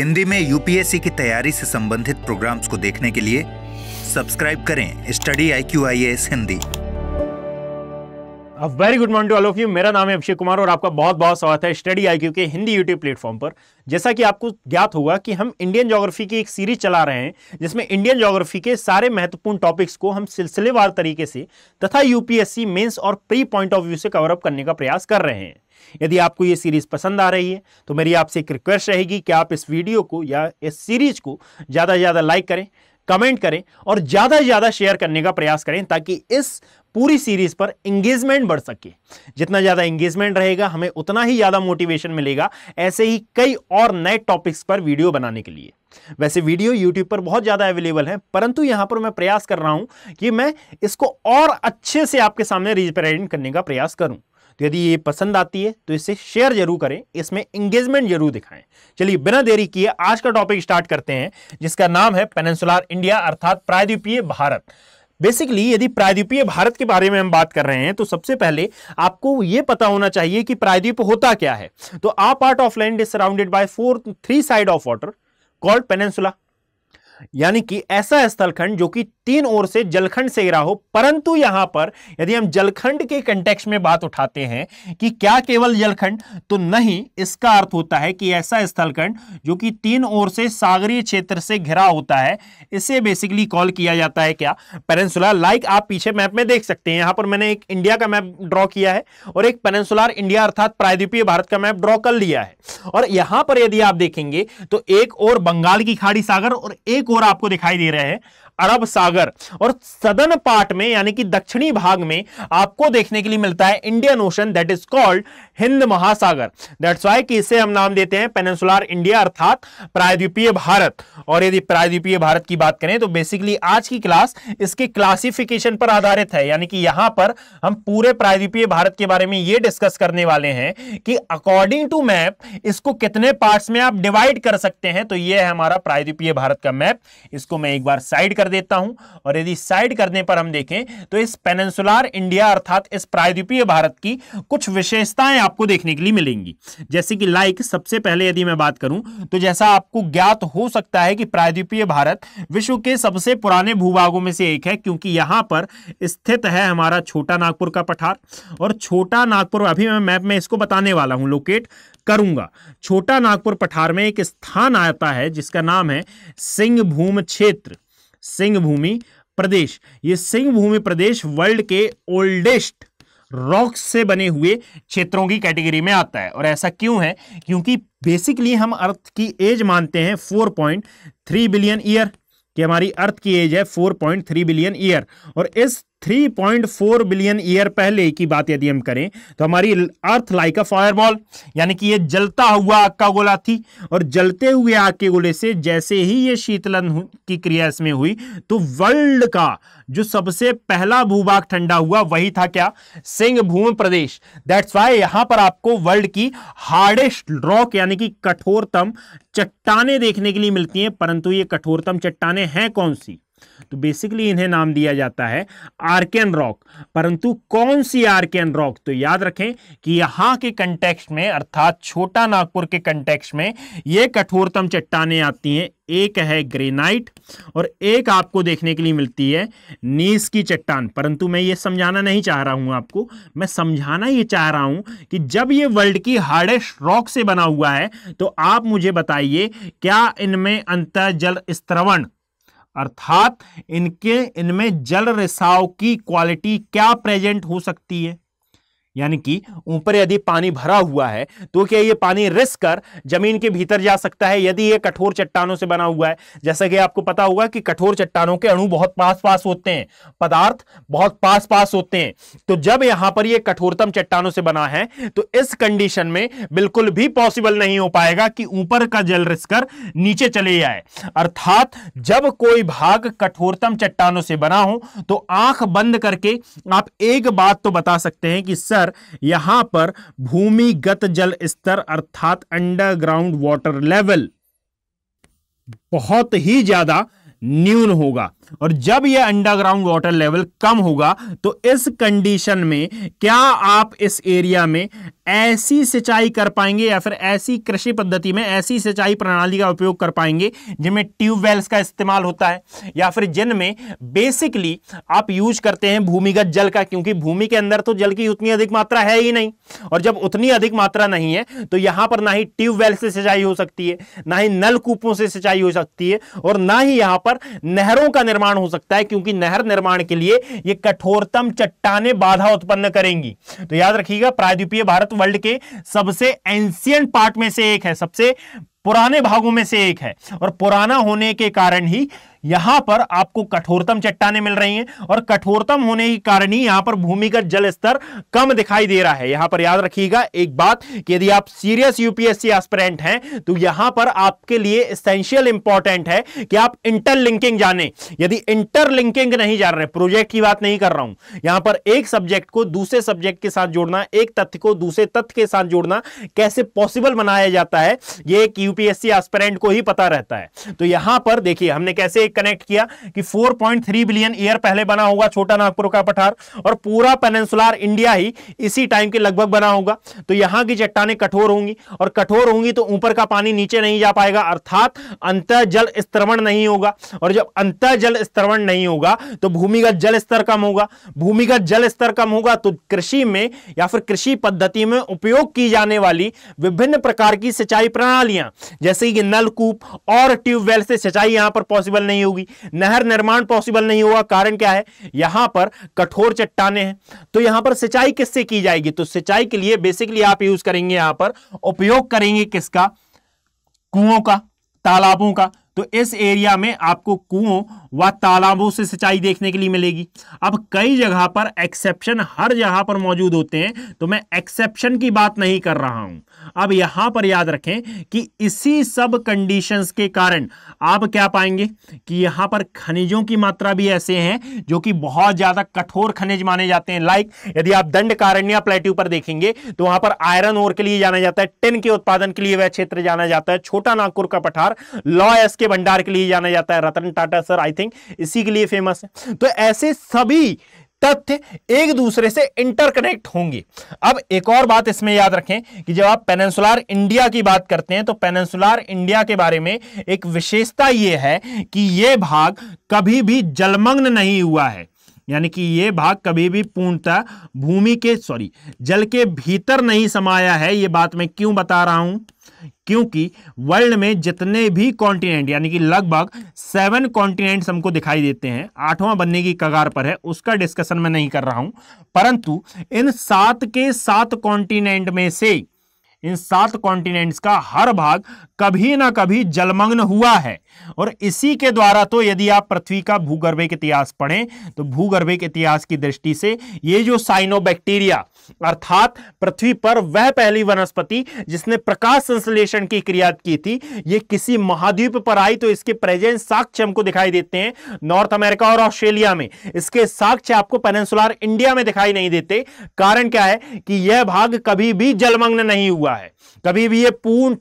हिंदी में यूपीएससी की तैयारी से संबंधित प्रोग्राम्स को देखने के लिए सब्सक्राइब करें study I Q I S Hindi very good morning all of you मेरा नाम है अभिषेक कुमार और आपका बहुत बहुत स्वागत है स्टडी आई के हिंदी यूट्यूब प्लेटफॉर्म पर जैसा कि आपको ज्ञात होगा कि हम इंडियन ज्योग्राफी की एक सीरीज चला रहे हैं जिसमें इंडियन ज्योग्राफी के सारे महत्वपूर्ण टॉपिक्स को हम सिलसिलेवार तरीके से तथा यूपीएससी मेन्स और प्री पॉइंट ऑफ व्यू से कवरअप करने का प्रयास कर रहे हैं यदि आपको ये सीरीज़ पसंद आ रही है तो मेरी आपसे एक रिक्वेस्ट रहेगी कि आप इस वीडियो को या इस सीरीज़ को ज़्यादा से ज़्यादा लाइक करें कमेंट करें और ज़्यादा से ज़्यादा शेयर करने का प्रयास करें ताकि इस पूरी सीरीज़ पर एंगेजमेंट बढ़ सके जितना ज़्यादा एंगेजमेंट रहेगा हमें उतना ही ज़्यादा मोटिवेशन मिलेगा ऐसे ही कई और नए टॉपिक्स पर वीडियो बनाने के लिए वैसे वीडियो यूट्यूब पर बहुत ज़्यादा अवेलेबल है परंतु यहां पर मैं प्रयास कर रहा हूं कि मैं इसको और अच्छे से आपके सामने रिप्रेजेंट करने का प्रयास करूं तो यदि ये पसंद आती है तो इसे शेयर जरूर करें इसमें इंगेजमेंट जरूर दिखाएं चलिए बिना देरी किए आज का टॉपिक स्टार्ट करते हैं जिसका नाम है पेनसुलर इंडिया अर्थात प्रायद्वीपीय भारत बेसिकली यदि प्रायद्वीपीय भारत के बारे में हम बात कर रहे हैं तो सबसे पहले आपको ये पता होना चाहिए कि प्रायद्वीप होता क्या है तो a part of land is surrounded by four three side of water called peninsula यानी कि ऐसा स्थलखंड जो कि तीन ओर से जलखंड से घिरा हो परंतु यहां पर यदि हम जलखंड के कंटेक्स में बात उठाते हैं कि क्या केवल जलखंड तो नहीं इसका अर्थ होता है कि ऐसा स्थलखंड जो कि तीन ओर से सागरीय क्षेत्र से घिरा होता है इसे बेसिकली कॉल किया जाता है क्या पेनसुलर लाइक आप पीछे मैप में देख सकते हैं यहां पर मैंने एक इंडिया का मैप ड्रॉ किया है और एक पेनसुलर इंडिया अर्थात प्रायद्वीपीय भारत का मैप ड्रॉ कर लिया है और यहां पर यदि आप देखेंगे तो एक और बंगाल की खाड़ी सागर और एक कोर आपको दिखाई दे रहे हैं अरब सागर और सदन पार्ट में यानी कि दक्षिणी भाग में आपको देखने के लिए मिलता है Indian Ocean that is called हिंद महासागर दैट्स वाई कि इसे हम नाम देते हैं पेनेसुलर इंडिया अर्थात प्रायद्वीपीय भारत और यदि प्रायद्वीपीय भारत की बात करें तो बेसिकली आज की क्लास इसके क्लासिफिकेशन पर आधारित है यानी कि यहां पर हम पूरे प्रायद्वीपीय भारत के बारे में यह डिस्कस करने वाले हैं कि अकॉर्डिंग टू मैप इसको कितने पार्ट्स में आप डिवाइड कर सकते हैं तो यह है हमारा प्रायद्वीपीय भारत का मैप इसको मैं एक बार साइड कर देता हूं और यदि साइड करने पर हम देखें तो इस पेनेंसुलर इंडिया अर्थात इस प्रायद्वीपीय भारत की कुछ विशेषताएं आपको देखने के लिए मिलेंगी जैसे कि लाइक सबसे पहले यदि मैं बात करूं तो जैसा आपको ज्ञात हो सकता है कि प्रायद्वीपीय भारत विश्व के सबसे पुराने भूभागों में से एक है क्योंकि यहां पर स्थित है हमारा छोटा नागपुर का पठार और छोटा नागपुर अभी मैं मैप में इसको बताने वाला हूं लोकेट करूंगा छोटा नागपुर पठार में एक स्थान आता है जिसका नाम है सिंहभूम क्षेत्र सिंहभूमि प्रदेश ये सिंहभूमि प्रदेश वर्ल्ड के ओल्डेस्ट रॉक्स से बने हुए क्षेत्रों की कैटेगरी में आता है और ऐसा क्यों है क्योंकि बेसिकली हम अर्थ की एज मानते हैं 4.3 बिलियन ईयर कि हमारी अर्थ की एज है 4.3 बिलियन ईयर और इस 3.4 बिलियन ईयर पहले की बात यदि हम करें तो हमारी अर्थ लाइक अ फायरबॉल यानी कि ये जलता हुआ आग का गोला थी और जलते हुए आग के गोले से जैसे ही ये शीतलन की क्रिया इसमें हुई तो वर्ल्ड का जो सबसे पहला भूभाग ठंडा हुआ वही था क्या सिंहभूम प्रदेश दैट्स वाई यहां पर आपको वर्ल्ड की हार्डेस्ट रॉक यानी कि कठोरतम चट्टाने देखने के लिए मिलती हैं परंतु ये कठोरतम चट्टाने हैं कौन सी तो बेसिकली इन्हें नाम दिया जाता है आर्कियन रॉक परंतु कौन सी आर्कियन रॉक तो याद रखें कि यहां के कंटेक्स में अर्थात छोटा नागपुर के कंटेक्स में ये कठोरतम चट्टाने आती हैं एक है ग्रेनाइट और एक आपको देखने के लिए मिलती है नीस की चट्टान परंतु मैं ये समझाना नहीं चाह रहा हूं आपको मैं समझाना ये चाह रहा हूं कि जब ये वर्ल्ड की हार्डेस्ट रॉक से बना हुआ है तो आप मुझे बताइए क्या इनमें अंतर जल स्त्रवण अर्थात इनके इनमें जल रिसाव की क्वालिटी क्या प्रेजेंट हो सकती है यानी कि ऊपर यदि पानी भरा हुआ है तो क्या ये पानी रिस कर जमीन के भीतर जा सकता है यदि ये कठोर चट्टानों से बना हुआ है जैसा कि आपको पता होगा कि कठोर चट्टानों के अणु बहुत पास पास होते हैं पदार्थ बहुत पास पास होते हैं तो जब यहां पर ये कठोरतम चट्टानों से बना है तो इस कंडीशन में बिल्कुल भी पॉसिबल नहीं हो पाएगा कि ऊपर का जल रिस कर नीचे चले जाए अर्थात जब कोई भाग कठोरतम चट्टानों से बना हो तो आंख बंद करके आप एक बात तो बता सकते हैं कि सर अंदर यहां पर भूमिगत जल स्तर अर्थात अंडरग्राउंड वाटर लेवल बहुत ही ज्यादा न्यून होगा और जब यह अंडरग्राउंड वाटर लेवल कम होगा तो इस कंडीशन में क्या आप इस एरिया में ऐसी सिंचाई कर पाएंगे या फिर ऐसी कृषि पद्धति में ऐसी सिंचाई प्रणाली का उपयोग कर पाएंगे जिनमें ट्यूबवेल्स का इस्तेमाल होता है या फिर जिनमें बेसिकली आप यूज करते हैं भूमिगत जल का क्योंकि भूमि के अंदर तो जल की उतनी अधिक मात्रा है ही नहीं और जब उतनी अधिक मात्रा नहीं है तो यहां पर ना ही ट्यूबवेल से सिंचाई हो सकती है ना ही नलकूपों से सिंचाई हो सकती है और ना ही यहां पर पर नहरों का निर्माण हो सकता है क्योंकि नहर निर्माण के लिए ये कठोरतम चट्टाने बाधा उत्पन्न करेंगी तो याद रखिएगा प्रायद्वीपीय भारत वर्ल्ड के सबसे एंशियंट पार्ट में से एक है सबसे पुराने भागों में से एक है और पुराना होने के कारण ही यहां पर आपको कठोरतम चट्टाने मिल रही हैं और कठोरतम होने के कारण ही यहां पर भूमिगत जल स्तर कम दिखाई दे रहा है यहां पर याद रखिएगा एक बात कि यदि आप सीरियस यूपीएससी एस्पिरेंट हैं तो यहां पर आपके लिए एसेंशियल इंपॉर्टेंट है कि आप इंटरलिंकिंग जाने यदि इंटरलिंकिंग नहीं जा रहे प्रोजेक्ट की बात नहीं कर रहा हूं यहां पर एक सब्जेक्ट को दूसरे सब्जेक्ट के साथ जोड़ना एक तथ्य को दूसरे तथ्य के साथ जोड़ना कैसे पॉसिबल बनाया जाता है यह एक यूपीएससी एस्पिरेंट को ही पता रहता है तो यहां पर देखिए हमने कैसे एक कनेक्ट किया कि 4.3 बिलियन ईयर पहले बना होगा छोटा नागपुर का पठार और पूरा पेनेंसुलर इंडिया ही इसी टाइम के लगभग बना होगा तो यहां की चट्टाने कठोर होंगी और कठोर होंगी तो ऊपर का पानी नीचे नहीं जा पाएगा अर्थात अंतर जल स्त्रवण नहीं होगा और जब अंतर जल स्त्रवण नहीं होगा तो भूमिगत जल स्तर कम होगा भूमिगत जल स्तर कम होगा तो कृषि में या फिर कृषि पद्धति में उपयोग की जाने वाली विभिन्न प्रकार की सिंचाई प्रणालियां जैसे कि नलकूप और ट्यूबवेल से सिंचाई यहां पर पॉसिबल नहीं नहीं होगी नहर निर्माण पॉसिबल नहीं होगा कारण क्या है यहां पर कठोर चट्टाने हैं तो यहां पर सिंचाई किससे की जाएगी तो सिंचाई के लिए बेसिकली आप यूज करेंगे यहां पर उपयोग करेंगे किसका कुओं का तालाबों का तो इस एरिया में आपको कुओं व तालाबों से सिंचाई देखने के लिए मिलेगी अब कई जगह पर एक्सेप्शन हर जगह पर मौजूद होते हैं तो मैं एक्सेप्शन की बात नहीं कर रहा हूं अब यहां पर याद रखें कि इसी सब कंडीशंस के कारण आप क्या पाएंगे कि यहां पर खनिजों की मात्रा भी ऐसे हैं जो कि बहुत ज्यादा कठोर खनिज माने जाते हैं लाइक यदि आप दंड कारण्य प्लेट्यू पर देखेंगे तो वहां पर आयरन ओर के लिए जाना जाता है टिन के उत्पादन के लिए वह क्षेत्र जाना जाता है छोटा नागपुर का पठार लॉ एस के भंडार के लिए जाना जाता है Ratan Tata sir I everything इसी के लिए फेमस है तो ऐसे सभी तथ्य एक दूसरे से इंटरकनेक्ट होंगे अब एक और बात इसमें याद रखें कि जब आप पेनेंसुलर इंडिया की बात करते हैं तो पेनेंसुलर इंडिया के बारे में एक विशेषता यह है कि यह भाग कभी भी जलमग्न नहीं हुआ है यानी कि ये भाग कभी भी पूर्णतः भूमि के सॉरी जल के भीतर नहीं समाया है ये बात मैं क्यों बता रहा हूं क्योंकि वर्ल्ड में जितने भी कॉन्टिनेंट यानी कि लगभग सेवन कॉन्टिनेंट हमको दिखाई देते हैं आठवां बनने की कगार पर है उसका डिस्कशन मैं नहीं कर रहा हूं परंतु इन सात के सात कॉन्टिनेंट में से इन सात कॉन्टिनेंट्स का हर भाग कभी ना कभी जलमग्न हुआ है और इसी के द्वारा तो यदि आप पृथ्वी का भूगर्भिक इतिहास पढ़ें तो भूगर्भिक इतिहास की दृष्टि से ये जो साइनोबैक्टीरिया अर्थात पृथ्वी पर वह पहली वनस्पति जिसने प्रकाश संश्लेषण की क्रिया की थी ये किसी महाद्वीप पर आई तो इसके प्रेजेंस साक्ष्य हमको दिखाई देते हैं नॉर्थ अमेरिका और ऑस्ट्रेलिया में इसके साक्ष्य आपको पेनेसुलर इंडिया में दिखाई नहीं देते कारण क्या है कि यह भाग कभी भी जलमग्न नहीं हुआ है कभी भी यह पूर्ण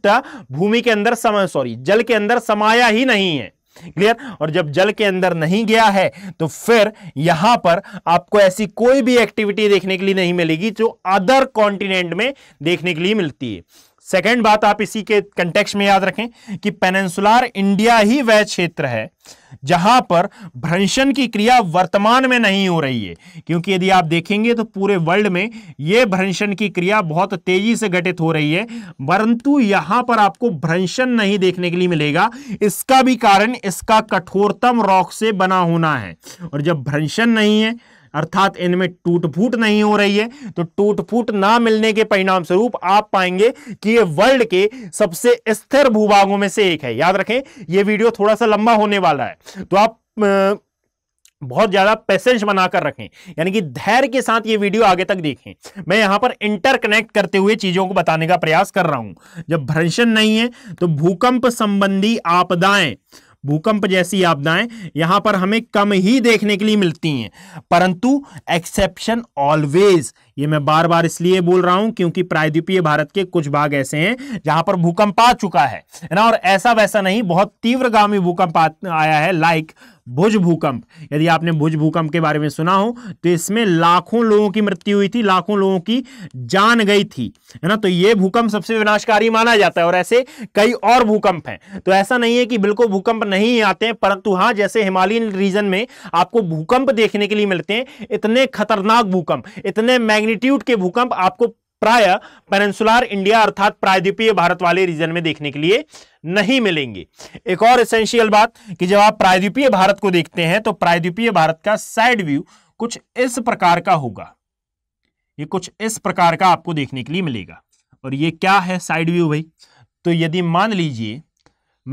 भूमि के अंदर समय सॉरी जल के अंदर समाया ही नहीं है क्लियर और जब जल के अंदर नहीं गया है तो फिर यहां पर आपको ऐसी कोई भी एक्टिविटी देखने के लिए नहीं मिलेगी जो अदर कॉन्टिनेंट में देखने के लिए मिलती है सेकेंड बात आप इसी के कंटेक्स में याद रखें कि पेनेंसुलर इंडिया ही वह क्षेत्र है जहां पर भ्रंशन की क्रिया वर्तमान में नहीं हो रही है क्योंकि यदि आप देखेंगे तो पूरे वर्ल्ड में यह भ्रंशन की क्रिया बहुत तेजी से घटित हो रही है परंतु यहां पर आपको भ्रंशन नहीं देखने के लिए मिलेगा इसका भी कारण इसका कठोरतम रॉक से बना होना है और जब भ्रंशन नहीं है अर्थात इनमें टूट फूट नहीं हो रही है तो टूट फूट ना मिलने के परिणाम स्वरूप आप पाएंगे कि ये वर्ल्ड के सबसे स्थिर भूभागों में से एक है याद रखें ये वीडियो थोड़ा सा लंबा होने वाला है तो आप बहुत ज्यादा पैसेंस बनाकर रखें यानी कि धैर्य के साथ ये वीडियो आगे तक देखें मैं यहां पर इंटरकनेक्ट करते हुए चीजों को बताने का प्रयास कर रहा हूं जब भ्रंशन नहीं है तो भूकंप संबंधी आपदाएं भूकंप जैसी आपदाएं यहां पर हमें कम ही देखने के लिए मिलती हैं परंतु एक्सेप्शन ऑलवेज ये मैं बार बार इसलिए बोल रहा हूं क्योंकि प्रायद्वीपीय भारत के कुछ भाग ऐसे हैं जहां पर भूकंप आ चुका है ना और ऐसा वैसा नहीं बहुत तीव्रगामी भूकंप आया है लाइक भुज भूकंप यदि आपने भुज भूकंप के बारे में सुना हो तो इसमें लाखों लोगों की मृत्यु हुई थी लाखों लोगों की जान गई थी है ना तो ये भूकंप सबसे विनाशकारी माना जाता है और ऐसे कई और भूकंप हैं तो ऐसा नहीं है कि बिल्कुल भूकंप नहीं आते हैं परंतु हाँ जैसे हिमालयन रीजन में आपको भूकंप देखने के लिए मिलते हैं इतने खतरनाक भूकंप इतने मैग्ने मैग्नीट्यूड के भूकंप आपको प्राय पेनसुलर इंडिया अर्थात प्रायद्वीपीय भारत वाले रीजन में देखने के लिए नहीं मिलेंगे एक और एसेंशियल बात कि जब आप प्रायद्वीपीय भारत को देखते हैं तो प्रायद्वीपीय भारत का साइड व्यू कुछ इस प्रकार का होगा ये कुछ इस प्रकार का आपको देखने के लिए मिलेगा और ये क्या है साइड व्यू भाई तो यदि मान लीजिए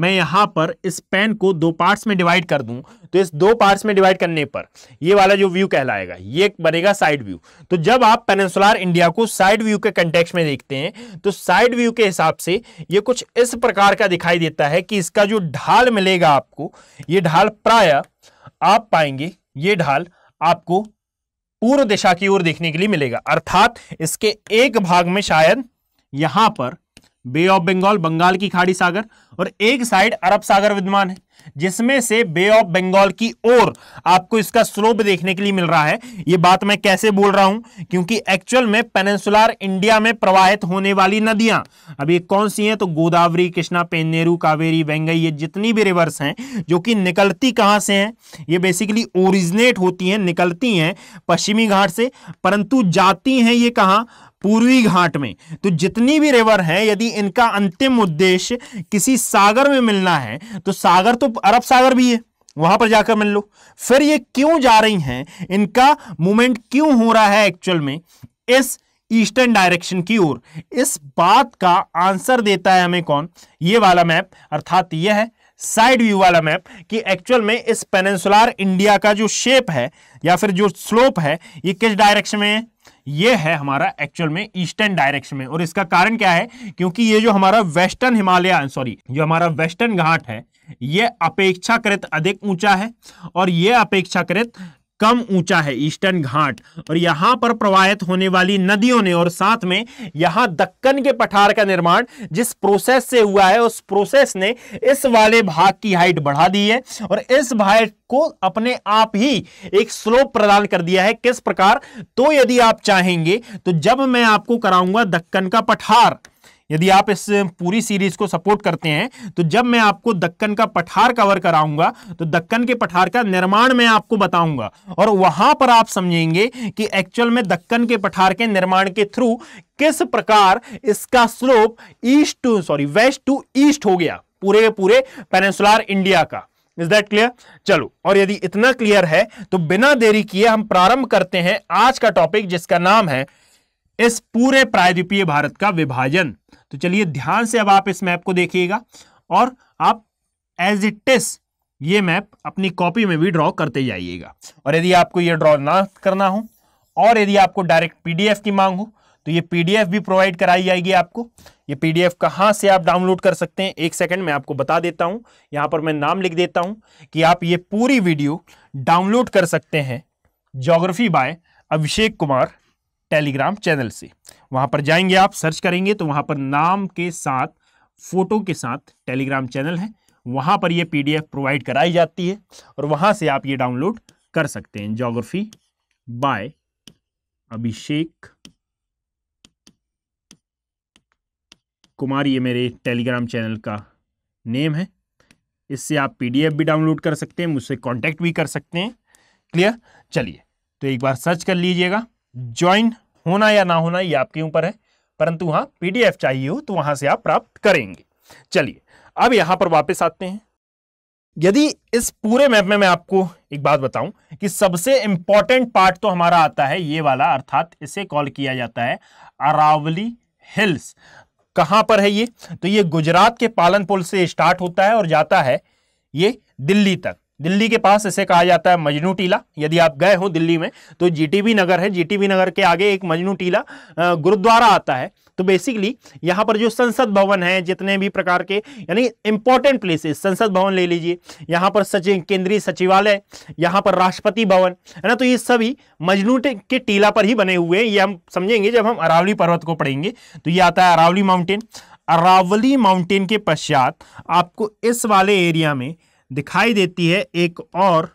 मैं यहां पर इस पेन को दो पार्ट्स में डिवाइड कर दूं तो इस दो पार्ट्स में डिवाइड करने पर ये वाला जो व्यू कहलाएगा ये बनेगा साइड व्यू तो जब आप पेनसुलर इंडिया को साइड व्यू के कंटेक्स में देखते हैं तो साइड व्यू के हिसाब से ये कुछ इस प्रकार का दिखाई देता है कि इसका जो ढाल मिलेगा आपको ये ढाल प्राय आप पाएंगे ये ढाल आपको पूर्व दिशा की ओर देखने के लिए मिलेगा अर्थात इसके एक भाग में शायद यहां पर बे ऑफ बंगाल बंगाल की खाड़ी सागर और एक साइड अरब सागर विद्यमान है जिसमें से बे ऑफ बंगाल की ओर आपको इसका स्लोप देखने के लिए मिल रहा है यह बात मैं कैसे बोल रहा हूं क्योंकि एक्चुअल में पेनेसुलर इंडिया में प्रवाहित होने वाली नदियां अब ये कौन सी हैं तो गोदावरी कृष्णा पेनेरू कावेरी वेंगई ये जितनी भी रिवर्स हैं जो कि निकलती कहां से हैं ये बेसिकली ओरिजिनेट होती हैं निकलती हैं पश्चिमी घाट से परंतु जाती हैं ये कहाँ पूर्वी घाट में तो जितनी भी रिवर हैं यदि इनका अंतिम उद्देश्य किसी सागर में मिलना है तो सागर तो अरब सागर भी है वहां पर जाकर मिल लो फिर ये क्यों जा रही हैं इनका मूवमेंट क्यों हो रहा है एक्चुअल में इस ईस्टर्न डायरेक्शन की ओर इस बात का आंसर देता है हमें कौन ये वाला मैप अर्थात यह है साइड व्यू वाला मैप कि एक्चुअल में इस पेनेंसुलर इंडिया का जो शेप है या फिर जो स्लोप है ये किस डायरेक्शन में है ये है हमारा एक्चुअल में ईस्टर्न डायरेक्शन में और इसका कारण क्या है क्योंकि ये जो हमारा वेस्टर्न हिमालय सॉरी जो हमारा वेस्टर्न घाट है ये अपेक्षाकृत अधिक ऊंचा है और ये अपेक्षाकृत कम ऊंचा है ईस्टर्न घाट और यहां पर प्रवाहित होने वाली नदियों ने और साथ में यहां दक्कन के पठार का निर्माण जिस प्रोसेस से हुआ है उस प्रोसेस ने इस वाले भाग की हाइट बढ़ा दी है और इस भाग को अपने आप ही एक स्लोप प्रदान कर दिया है किस प्रकार तो यदि आप चाहेंगे तो जब मैं आपको कराऊंगा दक्कन का पठार यदि आप इस पूरी सीरीज को सपोर्ट करते हैं तो जब मैं आपको दक्कन का पठार कवर कराऊंगा तो दक्कन के पठार का निर्माण मैं आपको बताऊंगा और वहां पर आप समझेंगे कि एक्चुअल में दक्कन के पठार के निर्माण के थ्रू किस प्रकार इसका slope east to sorry west to east हो गया पूरे पूरे पेनेसुलर इंडिया का इज दैट क्लियर चलो और यदि इतना क्लियर है तो बिना देरी किए हम प्रारंभ करते हैं आज का टॉपिक जिसका नाम है इस पूरे प्रायद्वीपीय भारत का विभाजन तो चलिए ध्यान से अब आप इस मैप को देखिएगा और आप एज इट इज ये मैप अपनी कॉपी में भी ड्रॉ करते जाइएगा और यदि आपको ये ड्रॉ ना करना हो और यदि आपको डायरेक्ट पीडीएफ की मांग हो तो ये पीडीएफ भी प्रोवाइड कराई जाएगी आपको ये पीडीएफ कहाँ से आप डाउनलोड कर सकते हैं एक सेकंड मैं आपको बता देता हूँ यहाँ पर मैं नाम लिख देता हूँ कि आप ये पूरी वीडियो डाउनलोड कर सकते हैं geography by Abhishek Kumar Telegram channel से वहां पर जाएंगे आप सर्च करेंगे तो वहाँ पर नाम के साथ फ़ोटो के साथ टेलीग्राम चैनल है वहाँ पर ये पीडीएफ प्रोवाइड कराई जाती है और वहाँ से आप ये डाउनलोड कर सकते हैं जोग्राफी बाय अभिषेक कुमार ये मेरे टेलीग्राम चैनल का नेम है इससे आप पीडीएफ भी डाउनलोड कर सकते हैं मुझसे कांटेक्ट भी कर सकते हैं क्लियर चलिए तो एक बार सर्च कर लीजिएगा ज्वाइन होना या ना होना ये आपके ऊपर है परंतु वहां पीडीएफ चाहिए हो तो वहां से आप प्राप्त करेंगे चलिए अब यहां पर वापस आते हैं यदि इस पूरे मैप में मैं आपको एक बात बताऊं कि सबसे इंपॉर्टेंट पार्ट तो हमारा आता है ये वाला अर्थात इसे कॉल किया जाता है अरावली हिल्स कहां पर है ये तो ये गुजरात के पालनपुर से स्टार्ट होता है और जाता है ये दिल्ली तक दिल्ली के पास इसे कहा जाता है मजनू टीला यदि आप गए हो दिल्ली में तो जीटीबी नगर है जीटीबी नगर के आगे एक मजनू टीला गुरुद्वारा आता है तो बेसिकली यहाँ पर जो संसद भवन है जितने भी प्रकार के यानी इंपॉर्टेंट प्लेसेस संसद भवन ले लीजिए यहाँ पर सचिव केंद्रीय सचिवालय यहाँ पर राष्ट्रपति भवन है ना तो ये सभी मजनू के टीला पर ही बने हुए हैं ये हम समझेंगे जब हम अरावली पर्वत को पढ़ेंगे तो ये आता है अरावली माउंटेन अरावली माउंटेन के पश्चात आपको इस वाले एरिया में दिखाई देती है एक और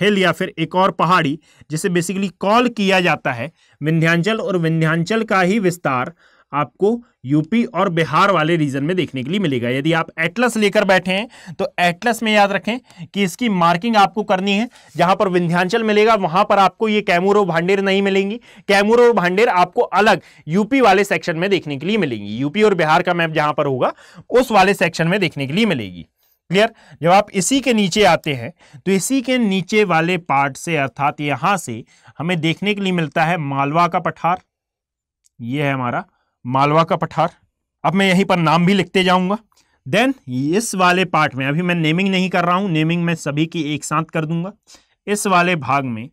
हिल या फिर एक और पहाड़ी जिसे बेसिकली कॉल किया जाता है विंध्यांचल और विंध्यांचल का ही विस्तार आपको यूपी और बिहार वाले रीजन में देखने के लिए मिलेगा यदि आप एटलस लेकर बैठे हैं तो एटलस में याद रखें कि इसकी मार्किंग आपको करनी है जहां पर विंध्यांचल मिलेगा वहां पर आपको ये कैमूर और भांडेर नहीं मिलेंगी कैमूर और भांडेर आपको अलग यूपी वाले सेक्शन में देखने के लिए मिलेंगी यूपी और बिहार का मैप जहां पर होगा उस वाले सेक्शन में देखने के लिए मिलेगी क्लियर जब आप इसी के नीचे आते हैं तो इसी के नीचे वाले पार्ट से अर्थात यहाँ से हमें देखने के लिए मिलता है मालवा का पठार ये है हमारा मालवा का पठार अब मैं यहीं पर नाम भी लिखते जाऊंगा देन इस वाले पार्ट में अभी मैं नेमिंग नहीं कर रहा हूँ नेमिंग मैं सभी की एक साथ कर दूंगा इस वाले भाग में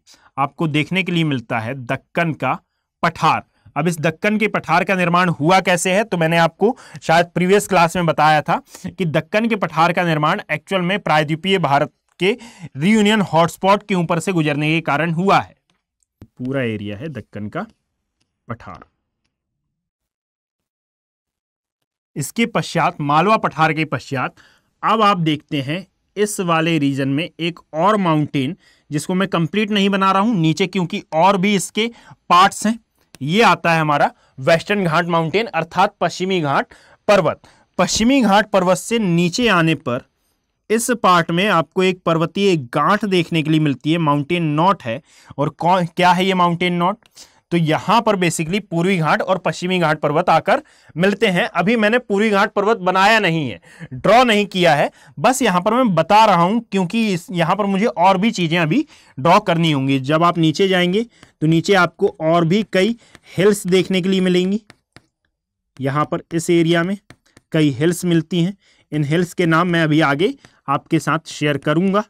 आपको देखने के लिए मिलता है दक्कन का पठार अब इस दक्कन के पठार का निर्माण हुआ कैसे है तो मैंने आपको शायद प्रीवियस क्लास में बताया था कि दक्कन के पठार का निर्माण एक्चुअल में प्रायद्वीपीय भारत के रीयूनियन हॉटस्पॉट के ऊपर से गुजरने के कारण हुआ है पूरा एरिया है दक्कन का पठार इसके पश्चात मालवा पठार के पश्चात अब आप देखते हैं इस वाले रीजन में एक और माउंटेन जिसको मैं कंप्लीट नहीं बना रहा हूं नीचे क्योंकि और भी इसके पार्ट्स हैं ये आता है हमारा वेस्टर्न घाट माउंटेन अर्थात पश्चिमी घाट पर्वत पश्चिमी घाट पर्वत से नीचे आने पर इस पार्ट में आपको एक पर्वतीय गांठ देखने के लिए मिलती है माउंटेन नॉट है और कौन क्या है ये माउंटेन नॉट तो यहां पर बेसिकली पूर्वी घाट और पश्चिमी घाट पर्वत आकर मिलते हैं अभी मैंने पूर्वी घाट पर्वत बनाया नहीं है ड्रॉ नहीं किया है बस यहां पर मैं बता रहा हूं क्योंकि यहां पर मुझे और भी चीजें अभी ड्रॉ करनी होंगी जब आप नीचे जाएंगे तो नीचे आपको और भी कई हिल्स देखने के लिए मिलेंगी यहां पर इस एरिया में कई हिल्स मिलती हैं इन हिल्स के नाम मैं अभी आगे आपके साथ शेयर करूंगा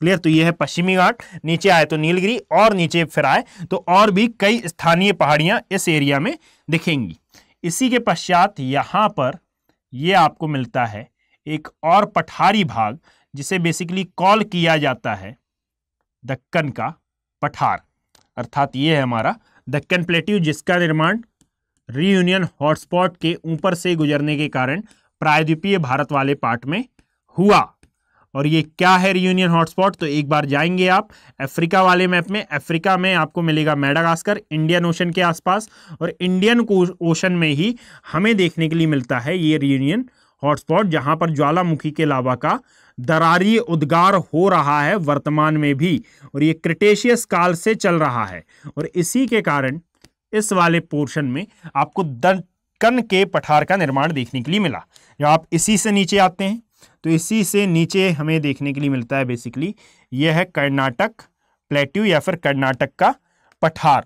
क्लियर तो ये है पश्चिमी घाट नीचे आए तो नीलगिरी और नीचे फिर आए तो और भी कई स्थानीय पहाड़ियां इस एरिया में दिखेंगी इसी के पश्चात यहाँ पर ये आपको मिलता है एक और पठारी भाग जिसे बेसिकली कॉल किया जाता है दक्कन का पठार अर्थात ये है हमारा दक्कन प्लेट्यू जिसका निर्माण रीयूनियन हॉटस्पॉट के ऊपर से गुजरने के कारण प्रायद्वीपीय भारत वाले पार्ट में हुआ और ये क्या है रियूनियन हॉटस्पॉट तो एक बार जाएंगे आप अफ्रीका वाले मैप में अफ्रीका में आपको मिलेगा मेडागास्कर इंडियन ओशन के आसपास और इंडियन ओशन में ही हमें देखने के लिए मिलता है ये रियूनियन हॉटस्पॉट जहां पर ज्वालामुखी के लावा का दरारी उद्गार हो रहा है वर्तमान में भी और ये क्रिटेशियस काल से चल रहा है और इसी के कारण इस वाले पोर्शन में आपको दन के पठार का निर्माण देखने के लिए मिला जब आप इसी से नीचे आते हैं तो इसी से नीचे हमें देखने के लिए मिलता है बेसिकली यह है कर्नाटक प्लेट्यू या फिर कर्नाटक का पठार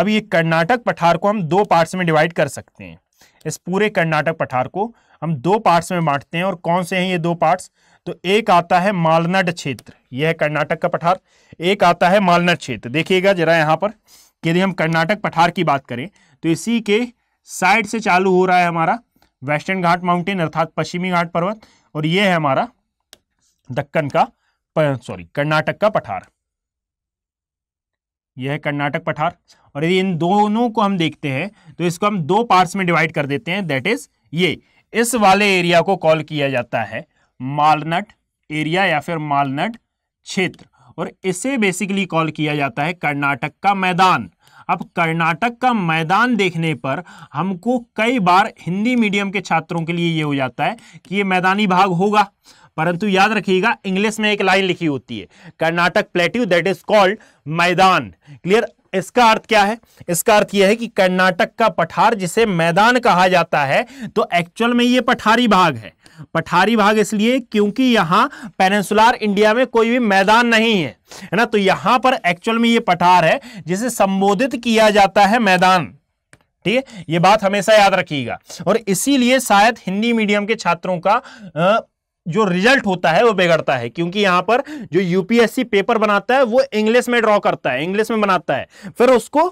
अब ये कर्नाटक पठार को हम दो पार्ट्स में डिवाइड कर सकते हैं इस पूरे कर्नाटक पठार को हम दो पार्ट्स में बांटते हैं और कौन से हैं ये दो पार्ट्स तो एक आता है मालनाड क्षेत्र यह है कर्नाटक का पठार एक आता है मालनाड क्षेत्र देखिएगा जरा यहाँ पर यदि हम कर्नाटक पठार की बात करें तो इसी के साइड से चालू हो रहा है हमारा वेस्टर्न घाट माउंटेन अर्थात पश्चिमी घाट पर्वत और ये है हमारा दक्कन का सॉरी कर्नाटक का पठार यह है कर्नाटक पठार और यदि इन दोनों को हम देखते हैं तो इसको हम दो पार्ट्स में डिवाइड कर देते हैं दैट इज ये इस वाले एरिया को कॉल किया जाता है मालनट एरिया या फिर मालनट क्षेत्र और इसे बेसिकली कॉल किया जाता है कर्नाटक का मैदान अब कर्नाटक का मैदान देखने पर हमको कई बार हिंदी मीडियम के छात्रों के लिए ये हो जाता है कि ये मैदानी भाग होगा परंतु याद रखिएगा इंग्लिश में एक लाइन लिखी होती है Karnataka plateau that is called Maidan clear इसका अर्थ क्या है इसका अर्थ यह है कि कर्नाटक का पठार जिसे मैदान कहा जाता है तो एक्चुअल में ये पठारी भाग है पठारी भाग इसलिए क्योंकि यहां पेनेंसुलर इंडिया में कोई भी मैदान नहीं है है ना तो यहां पर एक्चुअल में ये पठार है जिसे संबोधित किया जाता है मैदान ठीक है ये बात हमेशा याद रखिएगा और इसीलिए शायद हिंदी मीडियम के छात्रों का आ, जो रिजल्ट होता है वो बिगड़ता है क्योंकि यहां पर जो यूपीएससी पेपर बनाता है वो इंग्लिश में ड्रॉ करता है इंग्लिश में बनाता है फिर उसको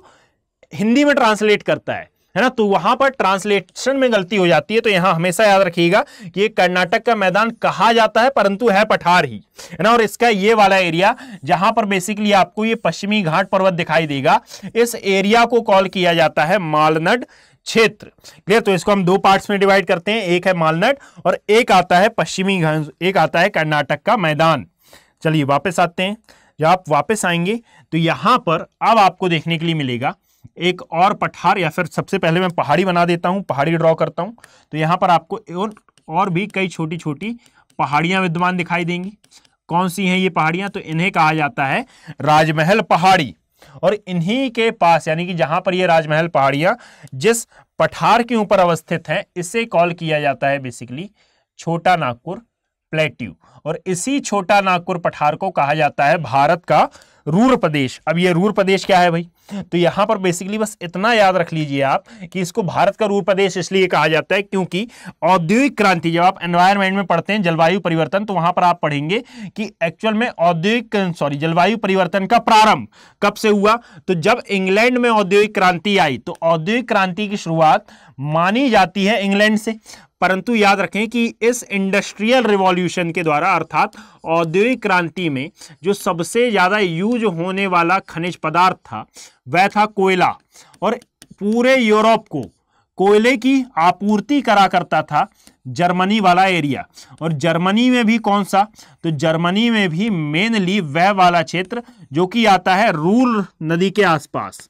हिंदी में ट्रांसलेट करता है है ना तो वहां पर ट्रांसलेशन में गलती हो जाती है तो यहां हमेशा याद रखिएगा कि कर्नाटक का मैदान कहा जाता है परंतु है पठार ही है ना और इसका ये वाला एरिया जहां पर बेसिकली आपको ये पश्चिमी घाट पर्वत दिखाई देगा इस एरिया को कॉल किया जाता है मालनड क्षेत्र क्लियर तो इसको हम दो पार्ट्स में डिवाइड करते हैं एक है मालनड और एक आता है पश्चिमी घाट एक आता है कर्नाटक का मैदान चलिए वापस आते हैं जब आप वापस आएंगे तो यहां पर अब आपको देखने के लिए मिलेगा एक और पठार या फिर सबसे पहले मैं पहाड़ी बना देता हूँ पहाड़ी ड्रॉ करता हूँ तो यहाँ पर आपको और, और भी कई छोटी छोटी पहाड़ियाँ विद्यमान दिखाई देंगी कौन सी हैं ये पहाड़ियाँ तो इन्हें कहा जाता है राजमहल पहाड़ी और इन्हीं के पास यानी कि जहाँ पर ये राजमहल पहाड़ियाँ जिस पठार के ऊपर अवस्थित हैं इसे कॉल किया जाता है बेसिकली छोटा नागपुर प्लेट्यू और इसी छोटा नागपुर पठार को कहा जाता है भारत का रूर प्रदेश अब ये रूर प्रदेश क्या है भाई तो यहां पर बेसिकली बस इतना याद रख लीजिए आप कि इसको भारत का रूर प्रदेश इसलिए कहा जाता है क्योंकि औद्योगिक क्रांति जब आप एनवायरमेंट में पढ़ते हैं जलवायु परिवर्तन तो वहां पर आप पढ़ेंगे कि एक्चुअल में औद्योगिक सॉरी जलवायु परिवर्तन का प्रारंभ कब से हुआ तो जब इंग्लैंड में औद्योगिक क्रांति आई तो औद्योगिक क्रांति की शुरुआत मानी जाती है इंग्लैंड से परंतु याद रखें कि इस इंडस्ट्रियल रिवॉल्यूशन के द्वारा अर्थात औद्योगिक क्रांति में जो सबसे ज़्यादा यूज होने वाला खनिज पदार्थ था वह था कोयला और पूरे यूरोप को कोयले की आपूर्ति करा करता था जर्मनी वाला एरिया और जर्मनी में भी कौन सा तो जर्मनी में भी मेनली वह वाला क्षेत्र जो कि आता है रूर नदी के आसपास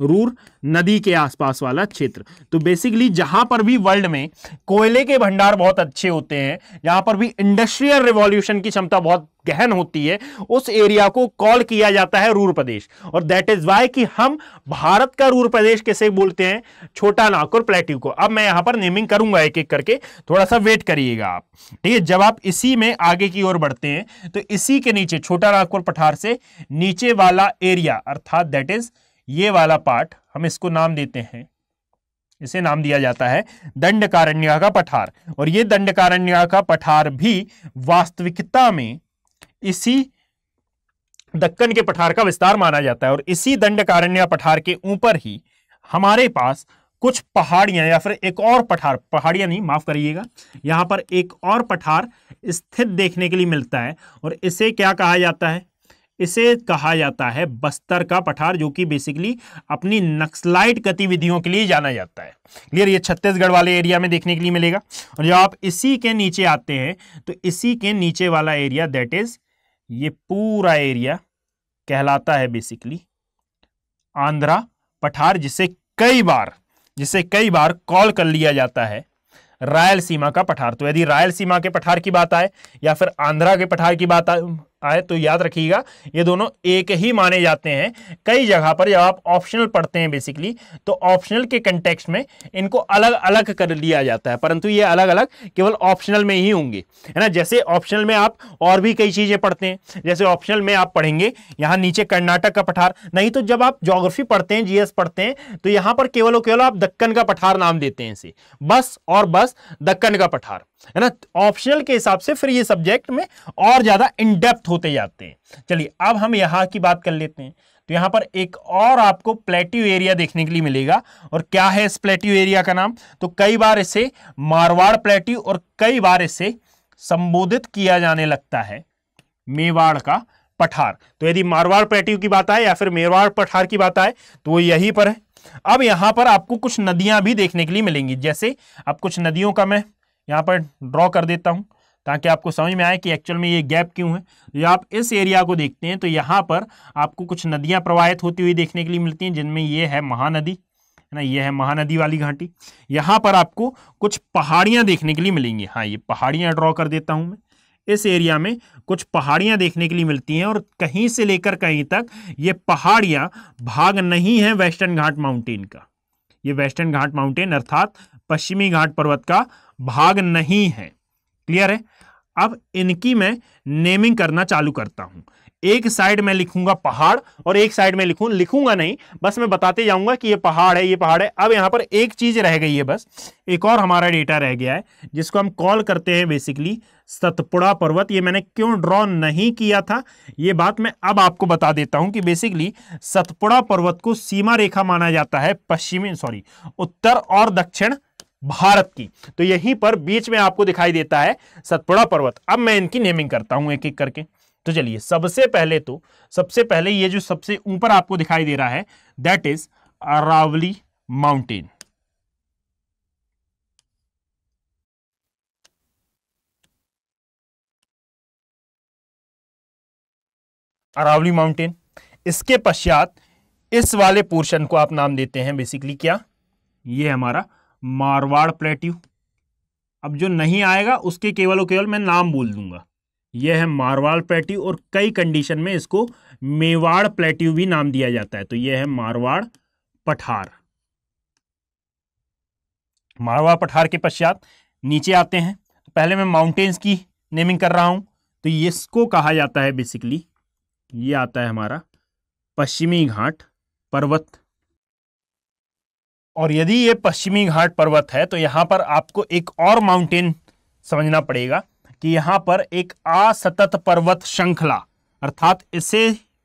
रूर नदी के आसपास वाला क्षेत्र तो बेसिकली जहां पर भी वर्ल्ड में कोयले के भंडार बहुत अच्छे होते हैं जहां पर भी इंडस्ट्रियल रिवॉल्यूशन की क्षमता बहुत गहन होती है उस एरिया को कॉल किया जाता है रूर प्रदेश और दैट इज वाई कि हम भारत का रूर प्रदेश कैसे बोलते हैं छोटा नागपुर प्लेट्यू को अब मैं यहां पर नेमिंग करूंगा एक एक करके थोड़ा सा वेट करिएगा आप ठीक है जब आप इसी में आगे की ओर बढ़ते हैं तो इसी के नीचे छोटा नागपुर पठार से नीचे वाला एरिया अर्थात दैट इज ये वाला पार्ट हम इसको नाम देते हैं इसे नाम दिया जाता है दंडकारण्य का पठार और ये दंडकारण्य का पठार भी वास्तविकता में इसी दक्कन के पठार का विस्तार माना जाता है और इसी दंडकारण्य पठार के ऊपर ही हमारे पास कुछ पहाड़ियां या फिर एक और पठार पहाड़ियां नहीं माफ करिएगा यहाँ पर एक और पठार स्थित देखने के लिए मिलता है और इसे क्या कहा जाता है इसे कहा जाता है बस्तर का पठार जो कि बेसिकली अपनी नक्सलाइट गतिविधियों के लिए जाना जाता है क्लियर ये छत्तीसगढ़ वाले एरिया में देखने के लिए मिलेगा और जब आप इसी के नीचे आते हैं तो इसी के नीचे वाला एरिया दैट इज ये पूरा एरिया कहलाता है बेसिकली आंध्रा पठार जिसे कई बार जिसे कई बार कॉल कर लिया जाता है रायलसीमा का पठार तो यदि रायलसीमा के पठार की बात आए या फिर आंध्रा के पठार की बात आए आए तो याद रखिएगा ये दोनों एक ही माने जाते हैं कई जगह पर जब आप ऑप्शनल पढ़ते हैं बेसिकली तो ऑप्शनल के कंटेक्स्ट में इनको अलग अलग कर लिया जाता है परंतु ये अलग अलग केवल ऑप्शनल में ही होंगे है ना जैसे ऑप्शनल में आप और भी कई चीज़ें पढ़ते हैं जैसे ऑप्शनल में आप पढ़ेंगे यहाँ नीचे कर्नाटक का पठार नहीं तो जब आप जोग्राफी पढ़ते हैं जीएस पढ़ते हैं तो यहाँ पर केवल और केवल आप दक्कन का पठार नाम देते हैं इसे बस और बस दक्कन का पठार है ना ऑप्शनल के हिसाब से फिर ये सब्जेक्ट में और ज़्यादा इनडेप्थ होते जाते हैं चलिए अब हम यहाँ की बात कर लेते हैं तो यहाँ पर एक और आपको प्लेट्यू एरिया देखने के लिए मिलेगा और क्या है इस प्लेट्यू एरिया का नाम तो कई बार इसे मारवाड़ प्लेट्यू और कई बार इसे संबोधित किया जाने लगता है मेवाड़ का पठार तो यदि मारवाड़ प्लेट्यू की बात आए या फिर मेवाड़ पठार की बात आए तो वो यही पर है अब यहां पर आपको कुछ नदियां भी देखने के लिए मिलेंगी जैसे अब कुछ नदियों का मैं यहाँ पर ड्रॉ कर देता हूँ ताकि आपको समझ में आए कि एक्चुअल में ये गैप क्यों है तो या आप इस एरिया को देखते हैं तो यहाँ पर आपको कुछ नदियाँ प्रवाहित होती हुई देखने के लिए मिलती हैं जिनमें ये है महानदी है ना ये है महानदी वाली घाटी यहाँ पर आपको कुछ पहाड़ियाँ देखने के लिए मिलेंगी हाँ ये पहाड़ियाँ ड्रॉ कर देता हूँ मैं इस एरिया में कुछ पहाड़ियाँ देखने के लिए मिलती हैं और कहीं से लेकर कहीं तक ये पहाड़ियाँ भाग नहीं है वेस्टर्न घाट माउंटेन का ये वेस्टर्न घाट माउंटेन अर्थात पश्चिमी घाट पर्वत का भाग नहीं है क्लियर है अब इनकी मैं नेमिंग करना चालू करता हूं एक साइड में लिखूंगा पहाड़ और एक साइड में लिखूं लिखूंगा नहीं बस मैं बताते जाऊंगा कि ये पहाड़ है ये पहाड़ है अब यहाँ पर एक चीज रह गई है बस एक और हमारा डेटा रह गया है जिसको हम कॉल करते हैं बेसिकली सतपुड़ा पर्वत ये मैंने क्यों ड्रॉ नहीं किया था ये बात मैं अब आपको बता देता हूं कि बेसिकली सतपुड़ा पर्वत को सीमा रेखा माना जाता है पश्चिमी सॉरी उत्तर और दक्षिण भारत की तो यहीं पर बीच में आपको दिखाई देता है सतपुड़ा पर्वत अब मैं इनकी नेमिंग करता हूं एक एक करके तो चलिए सबसे पहले तो सबसे पहले ये जो सबसे ऊपर आपको दिखाई दे रहा है that is Aravali mountain Aravali mountain इसके पश्चात इस वाले पोर्शन को आप नाम देते हैं बेसिकली क्या ये हमारा मारवाड़ प्लेट्यू अब जो नहीं आएगा उसके केवल और केवल मैं नाम बोल दूंगा यह है मारवाड़ प्लेट्यू और कई कंडीशन में इसको मेवाड़ प्लेट्यू भी नाम दिया जाता है तो यह है मारवाड़ पठार मारवाड़ पठार के पश्चात नीचे आते हैं पहले मैं माउंटेन्स की नेमिंग कर रहा हूं तो इसको कहा जाता है बेसिकली ये आता है हमारा पश्चिमी घाट पर्वत और यदि ये पश्चिमी घाट पर्वत है तो यहाँ पर आपको एक और माउंटेन समझना पड़ेगा कि यहाँ पर एक असतत पर्वत श्रृंखला अर्थात इसे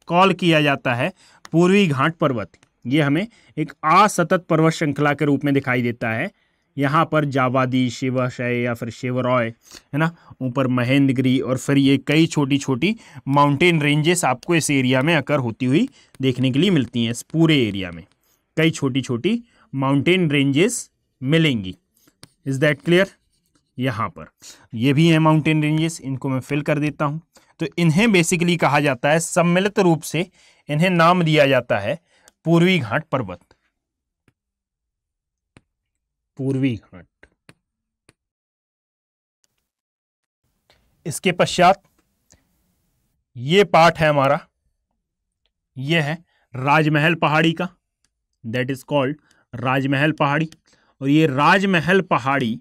कॉल किया जाता है पूर्वी घाट पर्वत ये हमें एक असतत पर्वत श्रृंखला के रूप में दिखाई देता है यहाँ पर जावादी शिवाशय या फिर शिव रॉय है ना ऊपर महेंद्रगिरी और फिर ये कई छोटी छोटी माउंटेन रेंजेस आपको इस एरिया में अकर होती हुई देखने के लिए मिलती हैं इस पूरे एरिया में कई छोटी छोटी माउंटेन रेंजेस मिलेंगी इज़ दैट क्लियर यहाँ पर ये भी हैं माउंटेन रेंजेस इनको मैं फिल कर देता हूँ तो इन्हें बेसिकली कहा जाता है सम्मिलित रूप से इन्हें नाम दिया जाता है पूर्वी घाट पर्वत पूर्वी घाट इसके पश्चात ये पार्ट है हमारा ये है राजमहल पहाड़ी का दैट इज कॉल्ड राजमहल पहाड़ी और ये राजमहल पहाड़ी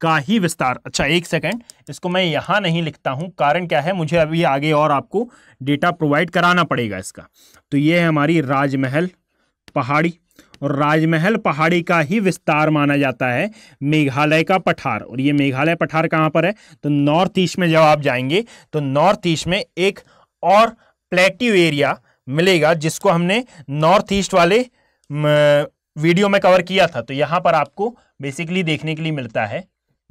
का ही विस्तार अच्छा एक सेकंड इसको मैं यहाँ नहीं लिखता हूँ कारण क्या है मुझे अभी आगे और आपको डेटा प्रोवाइड कराना पड़ेगा इसका तो ये है हमारी राजमहल पहाड़ी और राजमहल पहाड़ी का ही विस्तार माना जाता है मेघालय का पठार और ये मेघालय पठार कहाँ पर है तो नॉर्थ ईस्ट में जब आप जाएंगे तो नॉर्थ ईस्ट में एक और प्लेट्यू एरिया मिलेगा जिसको हमने नॉर्थ ईस्ट वाले वीडियो में कवर किया था तो यहाँ पर आपको बेसिकली देखने के लिए मिलता है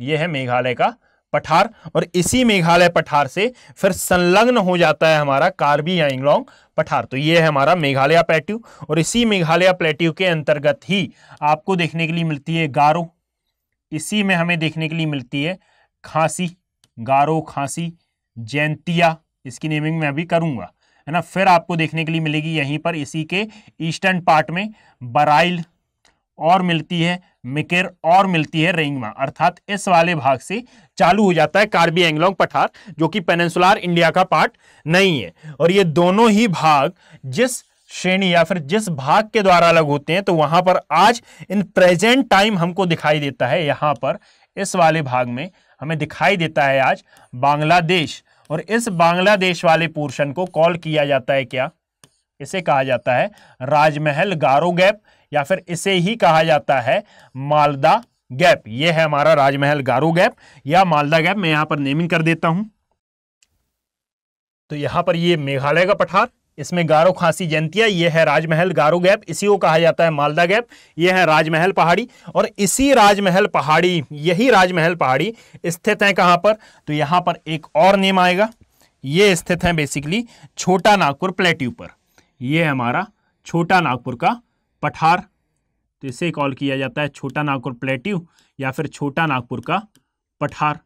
ये है मेघालय का पठार और इसी मेघालय पठार से फिर संलग्न हो जाता है हमारा कार्बी आंगलोंग पठार तो ये है हमारा मेघालय प्लेट्यू और इसी मेघालय प्लेट्यू के अंतर्गत ही आपको देखने के लिए मिलती है गारो इसी में हमें देखने के लिए मिलती है खांसी गारो खांसी जैंतिया इसकी नेमिंग मैं अभी करूंगा है ना फिर आपको देखने के लिए मिलेगी यहीं पर इसी के ईस्टर्न पार्ट में बराइल और मिलती है मिकेर और मिलती है रेंगमा अर्थात इस वाले भाग से चालू हो जाता है कार्बी एंगलोंग पठार जो कि पेनेंसुलर इंडिया का पार्ट नहीं है और ये दोनों ही भाग जिस श्रेणी या फिर जिस भाग के द्वारा अलग होते हैं तो वहां पर आज इन प्रेजेंट टाइम हमको दिखाई देता है यहाँ पर इस वाले भाग में हमें दिखाई देता है आज बांग्लादेश और इस बांग्लादेश वाले पोर्शन को कॉल किया जाता है क्या इसे कहा जाता है राजमहल गारो गैप या फिर इसे ही कहा जाता है मालदा गैप यह है हमारा राजमहल गारो गैप या मालदा गैप मैं यहां पर नेमिंग कर देता हूं तो यहां पर यह मेघालय का पठार इसमें गारो खांसी जयंतिया ये है राजमहल गारो गैप इसी को कहा जाता है मालदा गैप यह है राजमहल पहाड़ी और इसी राजमहल पहाड़ी यही राजमहल पहाड़ी स्थित है कहां पर तो यहां पर एक और नेम आएगा ये स्थित है बेसिकली छोटा नागपुर प्लेट्यू पर यह हमारा छोटा नागपुर का पठार तो इसे कॉल किया जाता है छोटा नागपुर प्लेट्यू या फिर छोटा नागपुर का पठार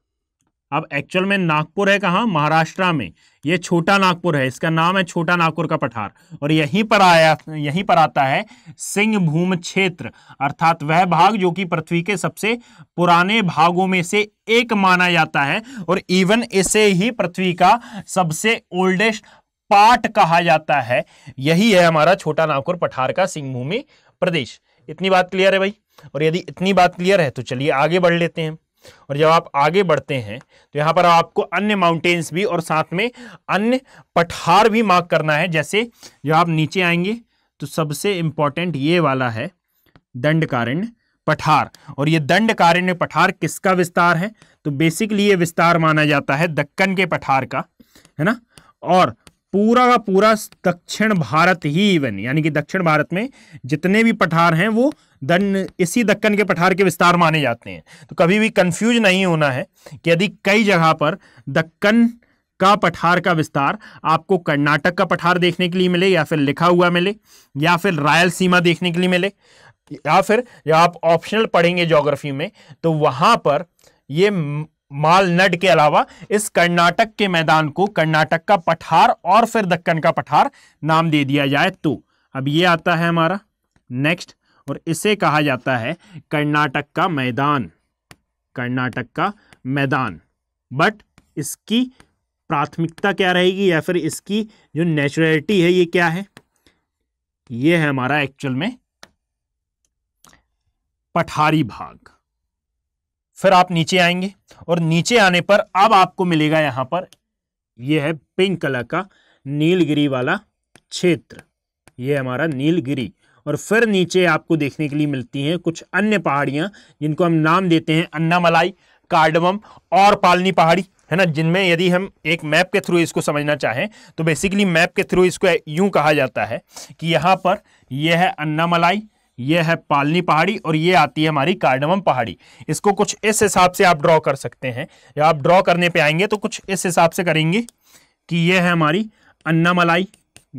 अब एक्चुअल में नागपुर है कहाँ महाराष्ट्र में ये छोटा नागपुर है इसका नाम है छोटा नागपुर का पठार और यहीं पर आया यहीं पर आता है सिंहभूम क्षेत्र अर्थात वह भाग जो कि पृथ्वी के सबसे पुराने भागों में से एक माना जाता है और इवन इसे ही पृथ्वी का सबसे ओल्डेस्ट पाट कहा जाता है यही है हमारा छोटा नागपुर पठार का सिंहभूमि प्रदेश इतनी बात क्लियर है भाई और यदि इतनी बात क्लियर है तो चलिए आगे बढ़ लेते हैं और जब आप आगे बढ़ते हैं तो यहाँ पर आपको अन्य माउंटेन्स भी और साथ में अन्य पठार भी मार्क करना है जैसे जब आप नीचे आएंगे तो सबसे इंपॉर्टेंट ये वाला है दंडकारण्य पठार और ये दंडकारण्य पठार किसका विस्तार है तो बेसिकली ये विस्तार माना जाता है दक्कन के पठार का है ना और पूरा का पूरा दक्षिण भारत ही इवन यानी कि दक्षिण भारत में जितने भी पठार हैं वो दन इसी दक्कन के पठार के विस्तार माने जाते हैं तो कभी भी कंफ्यूज नहीं होना है कि यदि कई जगह पर दक्कन का पठार का विस्तार आपको कर्नाटक का पठार देखने के लिए मिले या फिर लिखा हुआ मिले या फिर रायल सीमा देखने के लिए मिले या फिर जब आप ऑप्शनल पढ़ेंगे जोग्राफी में तो वहाँ पर ये मालनड के अलावा इस कर्नाटक के मैदान को कर्नाटक का पठार और फिर दक्कन का पठार नाम दे दिया जाए तो अब ये आता है हमारा नेक्स्ट और इसे कहा जाता है कर्नाटक का मैदान कर्नाटक का मैदान बट इसकी प्राथमिकता क्या रहेगी या फिर इसकी जो नेचुरलिटी है ये क्या है ये है हमारा एक्चुअल में पठारी भाग फिर आप नीचे आएंगे और नीचे आने पर अब आपको मिलेगा यहाँ पर यह है पिंक कलर का नीलगिरी वाला क्षेत्र ये हमारा नीलगिरी और फिर नीचे आपको देखने के लिए मिलती हैं कुछ अन्य पहाड़ियां जिनको हम नाम देते हैं अन्नामलाई कार्डमम और पालनी पहाड़ी है ना जिनमें यदि हम एक मैप के थ्रू इसको समझना चाहें तो बेसिकली मैप के थ्रू इसको यूं कहा जाता है कि यहाँ पर यह है अन्नामलाई ये है पालनी पहाड़ी और ये आती है हमारी कार्डमम पहाड़ी इसको कुछ इस हिसाब से आप ड्रॉ कर सकते हैं या आप ड्रॉ करने पे आएंगे तो कुछ इस हिसाब से करेंगे कि ये है हमारी अन्ना मलाई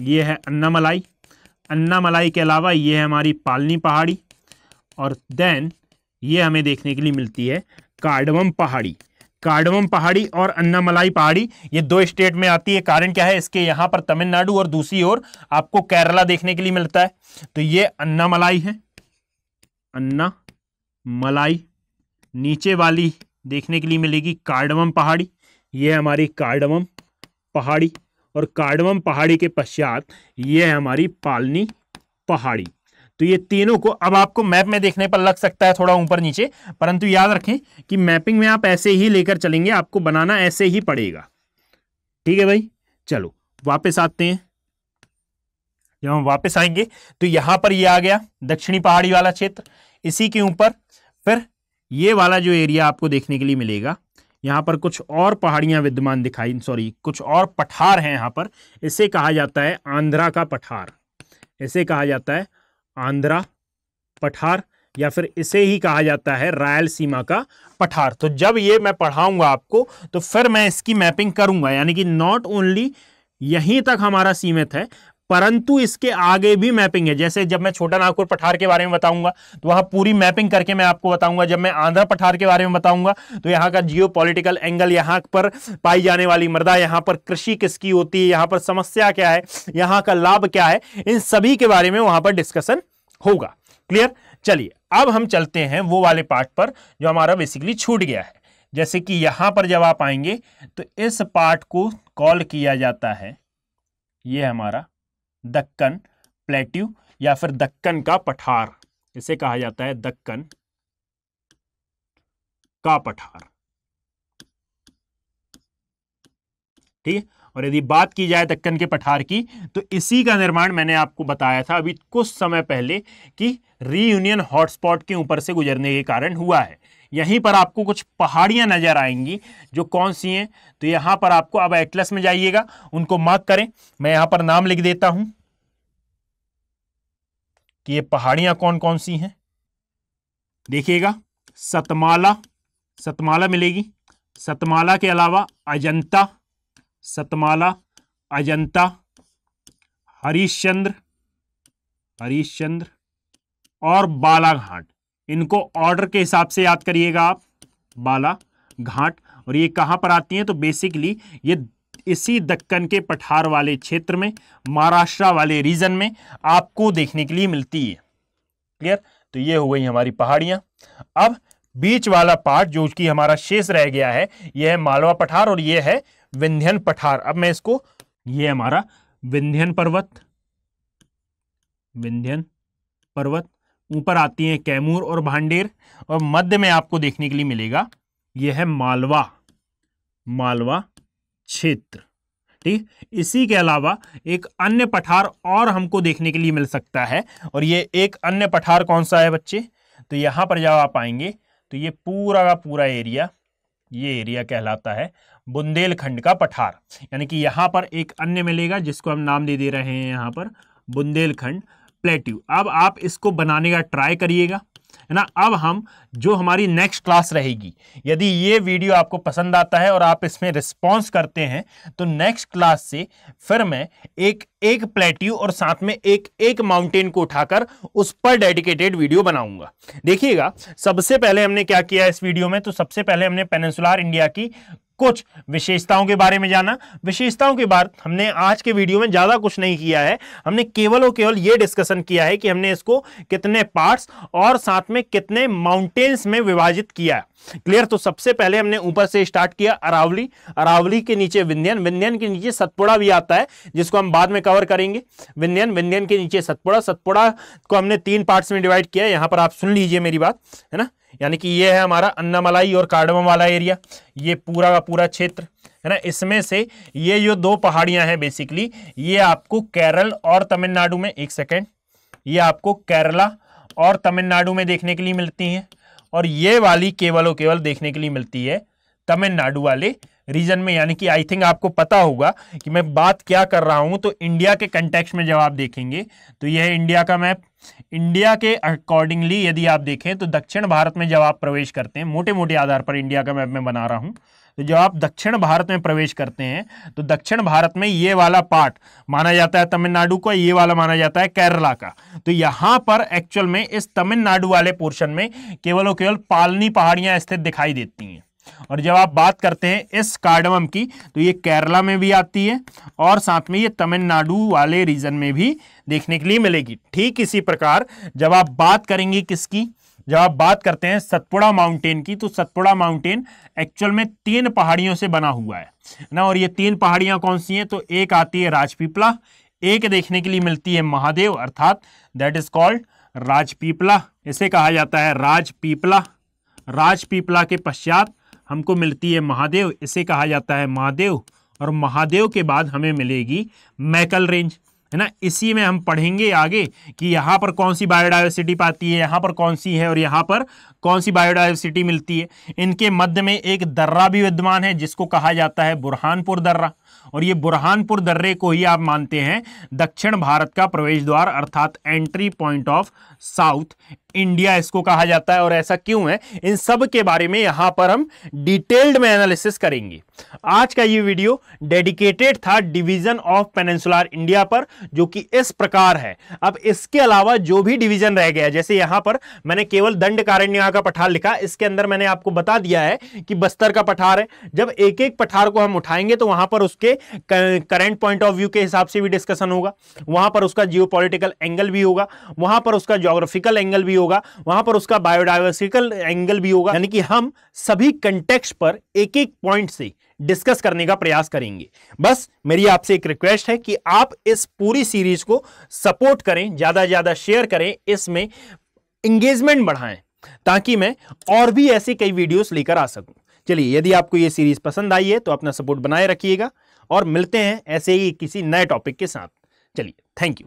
ये है अन्ना मलाई अन्ना मलाई के अलावा ये है हमारी पालनी पहाड़ी और देन ये हमें देखने के लिए मिलती है कार्डमम पहाड़ी कार्डमम पहाड़ी और अन्नामलाई पहाड़ी ये दो स्टेट में आती है कारण क्या है इसके यहाँ पर तमिलनाडु और दूसरी ओर आपको केरला देखने के लिए मिलता है तो ये अन्नामलाई है अन्ना मलाई नीचे वाली देखने के लिए मिलेगी कार्डमम पहाड़ी ये हमारी कार्डमम पहाड़ी और कार्डमम पहाड़ी के पश्चात ये हमारी पालनी पहाड़ी तो ये तीनों को अब आपको मैप में देखने पर लग सकता है थोड़ा ऊपर नीचे परंतु याद रखें कि मैपिंग में आप ऐसे ही लेकर चलेंगे आपको बनाना ऐसे ही पड़ेगा ठीक है भाई चलो वापस आते हैं जब हम वापस आएंगे तो यहां पर ये आ गया दक्षिणी पहाड़ी वाला क्षेत्र इसी के ऊपर फिर ये वाला जो एरिया आपको देखने के लिए मिलेगा यहाँ पर कुछ और पहाड़ियां विद्यमान दिखाई सॉरी कुछ और पठार हैं यहाँ पर इसे कहा जाता है आंध्रा का पठार इसे कहा जाता है आंध्रा पठार या फिर इसे ही कहा जाता है रायल सीमा का पठार तो जब ये मैं पढ़ाऊंगा आपको तो फिर मैं इसकी मैपिंग करूंगा यानी कि नॉट ओनली यहीं तक हमारा सीमित है परंतु इसके आगे भी मैपिंग है जैसे जब मैं छोटा नागपुर पठार के बारे में बताऊंगा तो वहां पूरी मैपिंग करके मैं आपको बताऊंगा जब मैं आंध्र पठार के बारे में बताऊंगा तो यहाँ का जियो पॉलिटिकल एंगल यहाँ पर पाई जाने वाली मृदा यहाँ पर कृषि किसकी होती है यहाँ पर समस्या क्या है यहाँ का लाभ क्या है इन सभी के बारे में वहां पर डिस्कशन होगा क्लियर चलिए अब हम चलते हैं वो वाले पार्ट पर जो हमारा बेसिकली छूट गया है जैसे कि यहां पर जब आप आएंगे तो इस पार्ट को कॉल किया जाता है ये हमारा दक्कन प्लेट्यू या फिर दक्कन का पठार इसे कहा जाता है दक्कन का पठार ठीक है और यदि बात की जाए दक्कन के पठार की तो इसी का निर्माण मैंने आपको बताया था अभी कुछ समय पहले कि रीयूनियन हॉटस्पॉट के ऊपर से गुजरने के कारण हुआ है यहीं पर आपको कुछ पहाड़ियां नज़र आएंगी जो कौन सी हैं तो यहां पर आपको अब एटलस में जाइएगा उनको मार्क करें मैं यहां पर नाम लिख देता हूं कि ये पहाड़ियां कौन कौन सी हैं देखिएगा सतमाला सतमाला मिलेगी सतमाला के अलावा अजंता सतमाला अजंता हरीश्चंद्र हरीश्चंद्र और बालाघाट इनको ऑर्डर के हिसाब से याद करिएगा आप बाला घाट और ये कहाँ पर आती हैं तो बेसिकली ये इसी दक्कन के पठार वाले क्षेत्र में महाराष्ट्र वाले रीजन में आपको देखने के लिए मिलती है क्लियर तो ये हो गई हमारी पहाड़ियाँ अब बीच वाला पार्ट जो कि हमारा शेष रह गया है ये है मालवा पठार और ये है विंध्यन पठार अब मैं इसको ये हमारा विंध्यन पर्वत विंध्यन पर्वत ऊपर आती हैं कैमूर और भांडेर और मध्य में आपको देखने के लिए मिलेगा यह है मालवा मालवा क्षेत्र ठीक इसी के अलावा एक अन्य पठार और हमको देखने के लिए मिल सकता है और ये एक अन्य पठार कौन सा है बच्चे तो यहाँ पर जब आप आएंगे तो ये पूरा का पूरा एरिया ये एरिया कहलाता है बुंदेलखंड का पठार यानी कि यहाँ पर एक अन्य मिलेगा जिसको हम नाम दे दे रहे हैं यहाँ पर बुंदेलखंड प्लेट्यू अब आप इसको बनाने का ट्राई करिएगा है ना अब हम जो हमारी नेक्स्ट क्लास रहेगी यदि ये वीडियो आपको पसंद आता है और आप इसमें रिस्पॉन्स करते हैं तो नेक्स्ट क्लास से फिर मैं एक एक प्लेट्यू और साथ में एक एक माउंटेन को उठाकर उस पर डेडिकेटेड वीडियो बनाऊंगा देखिएगा सबसे पहले हमने क्या किया इस वीडियो में तो सबसे पहले हमने पेनिसुलार इंडिया की कुछ विशेषताओं के बारे में जाना विशेषताओं के बाद हमने आज के वीडियो में ज़्यादा कुछ नहीं किया है हमने केवल और केवल ये डिस्कशन किया है कि हमने इसको कितने पार्ट्स और साथ में कितने माउंटेन्स में विभाजित किया है क्लियर तो सबसे पहले हमने ऊपर से स्टार्ट किया अरावली अरावली के नीचे विंध्यन विंध्यन के नीचे सतपुड़ा भी आता है जिसको हम बाद में कवर करेंगे विंध्यन विंध्यन के नीचे सतपुड़ा सतपुड़ा को हमने तीन पार्ट्स में डिवाइड किया है यहां पर आप सुन लीजिए मेरी बात है ना यानी कि ये है हमारा अन्नामलाई और कार्डमम वाला एरिया ये पूरा का पूरा क्षेत्र है ना इसमें से ये जो दो पहाड़ियां हैं बेसिकली ये आपको केरल और तमिलनाडु में एक सेकेंड ये आपको केरला और तमिलनाडु में देखने के लिए मिलती हैं और ये वाली केवल और केवल देखने के लिए मिलती है तमिलनाडु वाले रीजन में यानी कि आई थिंक आपको पता होगा कि मैं बात क्या कर रहा हूं तो इंडिया के कंटेक्स में जब आप देखेंगे तो यह है इंडिया का मैप इंडिया के अकॉर्डिंगली यदि आप देखें तो दक्षिण भारत में जब आप प्रवेश करते हैं मोटे मोटे आधार पर इंडिया का मैप मैं बना रहा हूं तो जब आप दक्षिण भारत में प्रवेश करते हैं तो दक्षिण भारत में ये वाला पार्ट माना जाता है तमिलनाडु का ये वाला माना जाता है केरला का तो यहां पर एक्चुअल में इस तमिलनाडु वाले पोर्शन में केवल और केवल पालनी पहाड़ियाँ स्थित दिखाई देती हैं और जब आप बात करते हैं इस कार्डमम की तो ये केरला में भी आती है और साथ में ये तमिलनाडु वाले रीजन में भी देखने के लिए मिलेगी ठीक इसी प्रकार जब आप बात करेंगे किसकी जब आप बात करते हैं सतपुड़ा माउंटेन की तो सतपुड़ा माउंटेन एक्चुअल में तीन पहाड़ियों से बना हुआ है ना और ये तीन पहाड़ियाँ कौन सी हैं तो एक आती है राजपीपला एक देखने के लिए मिलती है महादेव अर्थात दैट इज कॉल्ड राजपीपला इसे कहा जाता है राजपीपला राजपीपला के पश्चात हमको मिलती है महादेव इसे कहा जाता है महादेव और महादेव के बाद हमें मिलेगी मैकल रेंज है ना इसी में हम पढ़ेंगे आगे कि यहाँ पर कौन सी बायोडाइवर्सिटी पाती है यहाँ पर कौन सी है और यहाँ पर कौन सी बायोडाइवर्सिटी मिलती है इनके मध्य में एक दर्रा भी विद्यमान है जिसको कहा जाता है बुरहानपुर दर्रा और ये बुरहानपुर दर्रे को ही आप मानते हैं दक्षिण भारत का प्रवेश द्वार अर्थात entry point of south India इसको कहा जाता है और ऐसा क्यों है इन सब के बारे में यहां पर हम डिटेल्ड में एनालिसिस करेंगे आज का ये वीडियो डेडिकेटेड था डिवीजन ऑफ पेनेंसुलर इंडिया पर जो कि इस प्रकार है अब इसके अलावा जो भी डिवीजन रह गया जैसे यहां पर मैंने केवल दंड कारण्य का पठार लिखा इसके अंदर मैंने आपको बता दिया है कि बस्तर का पठार है जब एक एक पठार को हम उठाएंगे तो वहां पर उसके करेंट पॉइंट ऑफ व्यू के हिसाब से भी डिस्कशन होगा वहां पर उसका जियो एंगल भी होगा वहां पर उसका जोग्राफिकल एंगल भी होगा वहां पर उसका बायोडाइवर्सिकल एंगल भी होगा यानी कि हम सभी कंटेक्स्ट पर एक एक पॉइंट से डिस्कस करने का प्रयास करेंगे बस मेरी आपसे एक रिक्वेस्ट है कि आप इस पूरी सीरीज को सपोर्ट करें ज़्यादा से ज़्यादा शेयर करें इसमें इंगेजमेंट बढ़ाएं ताकि मैं और भी ऐसी कई वीडियोस लेकर आ सकूं चलिए यदि आपको यह सीरीज पसंद आई है तो अपना सपोर्ट बनाए रखिएगा और मिलते हैं ऐसे ही किसी नए टॉपिक के साथ चलिए थैंक यू